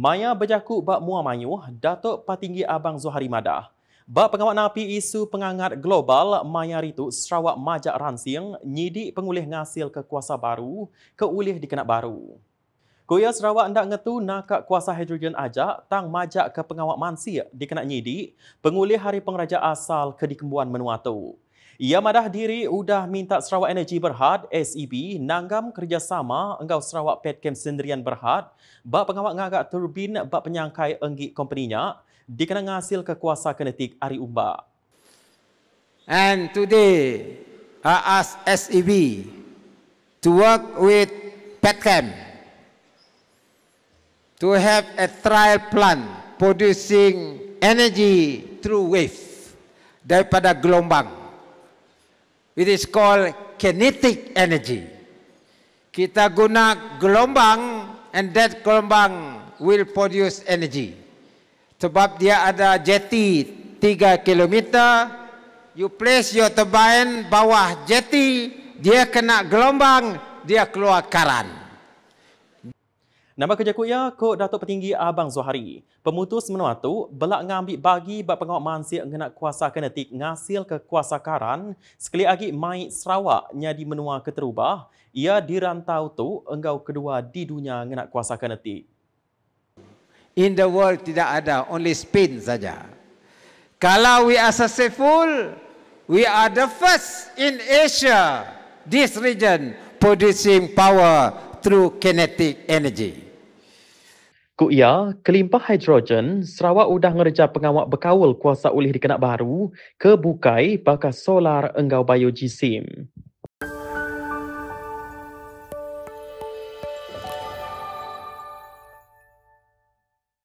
Maya berjaku bak mua mayuh Datuk Patinggi Abang Zuhari Mada, Bak pengawak napi isu pengangat global Maya Ritu Sarawak Majak Ransing nyidik pengulih ngasil ke kuasa baru ke ulih dikenak baru. Kuya Sarawak ndak ngetu nak kuasa hidrogen aja tang majak ke pengawak mansi dikenak nyidik pengulih hari pengeraja asal ke dikembuan menua ia madah diri sudah minta Sarawak Energy Berhad, SEB, nanggam kerjasama engkau Sarawak Petchem Sendirian Berhad, bak pengawak ngagak turbin bak penyangkai enggi kompeninya, dikena ngasil kekuasa kinetik Ari Umba. And today, I ask SEB to work with Petchem to have a trial plant producing energy through wave daripada gelombang. It is called kinetic energy. Kita guna gelombang and that gelombang will produce energy. Sebab dia ada jeti 3 km. You place your turbine bawah jeti, dia kena gelombang, dia keluar karan. Nama kerja ku ya, kot Datuk Petinggi Abang Zohari. Pemutus menua tu, belak ngambil bagi buat pengawak mansir ngena kuasa kinetik ngasil ke kuasa karan, sekali lagi mai Sarawak nyadi menua keterubah, ia dirantau tu engkau kedua di dunia ngena kuasa kinetik. In the world tidak ada, only spin saja. Kalau we are successful, we are the first in Asia, this region, producing power through kinetic energy. Ku Kuia, kelimpah hidrogen, Sarawak udah ngerja pengawak bekawal kuasa ulih dikenak baru ke bukai bakal solar enggau biogisim.